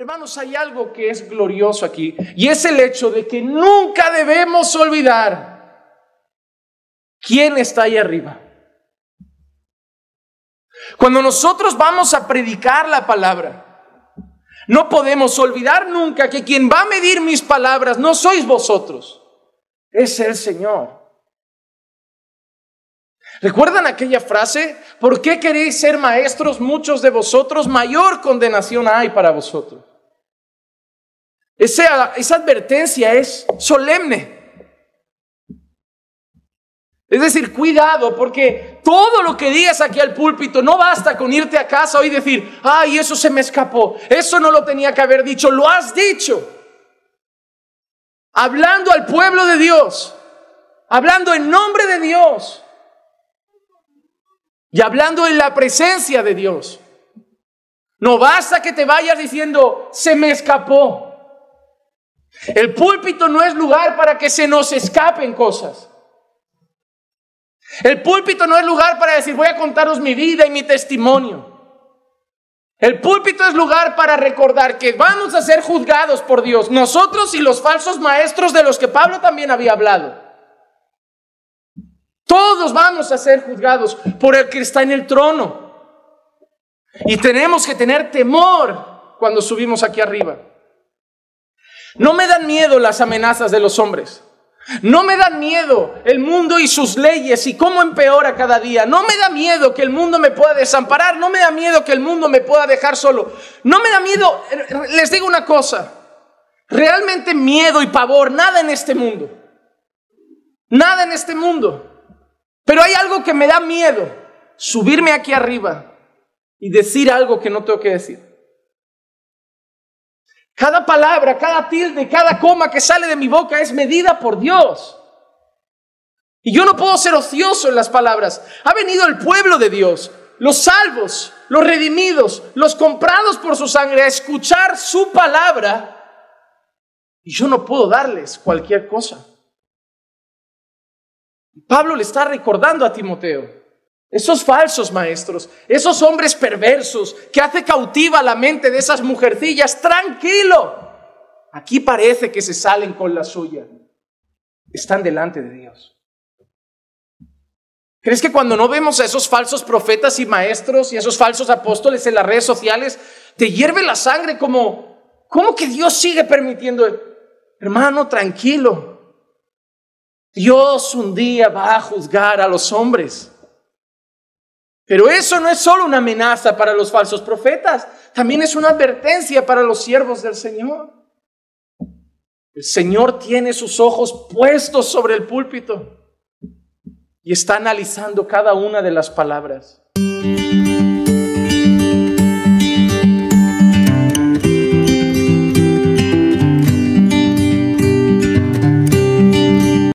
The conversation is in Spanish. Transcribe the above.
Hermanos, hay algo que es glorioso aquí y es el hecho de que nunca debemos olvidar quién está ahí arriba. Cuando nosotros vamos a predicar la palabra, no podemos olvidar nunca que quien va a medir mis palabras no sois vosotros, es el Señor. ¿Recuerdan aquella frase? ¿Por qué queréis ser maestros muchos de vosotros? Mayor condenación hay para vosotros. Esa, advertencia es solemne. Es decir, cuidado, porque todo lo que digas aquí al púlpito no basta con irte a casa hoy y decir, ay, eso se me escapó, eso no lo tenía que haber dicho, lo has dicho. Hablando al pueblo de Dios, hablando en nombre de Dios y hablando en la presencia de Dios. No basta que te vayas diciendo, se me escapó. El púlpito no es lugar para que se nos escapen cosas. El púlpito no es lugar para decir voy a contaros mi vida y mi testimonio. El púlpito es lugar para recordar que vamos a ser juzgados por Dios, nosotros y los falsos maestros de los que Pablo también había hablado. Todos vamos a ser juzgados por el que está en el trono. Y tenemos que tener temor cuando subimos aquí arriba. No me dan miedo las amenazas de los hombres. No me dan miedo el mundo y sus leyes y cómo empeora cada día. No me da miedo que el mundo me pueda desamparar. No me da miedo que el mundo me pueda dejar solo. No me da miedo, les digo una cosa, realmente miedo y pavor, nada en este mundo. Nada en este mundo. Pero hay algo que me da miedo, subirme aquí arriba y decir algo que no tengo que decir. Cada palabra, cada tilde, cada coma que sale de mi boca es medida por Dios. Y yo no puedo ser ocioso en las palabras. Ha venido el pueblo de Dios, los salvos, los redimidos, los comprados por su sangre a escuchar su palabra. Y yo no puedo darles cualquier cosa. Pablo le está recordando a Timoteo esos falsos maestros, esos hombres perversos que hace cautiva la mente de esas mujercillas, tranquilo. Aquí parece que se salen con la suya. Están delante de Dios. ¿Crees que cuando no vemos a esos falsos profetas y maestros y a esos falsos apóstoles en las redes sociales, te hierve la sangre como, ¿cómo que Dios sigue permitiendo? Hermano, tranquilo. Dios un día va a juzgar a los hombres. Pero eso no es solo una amenaza para los falsos profetas, también es una advertencia para los siervos del Señor. El Señor tiene sus ojos puestos sobre el púlpito y está analizando cada una de las palabras.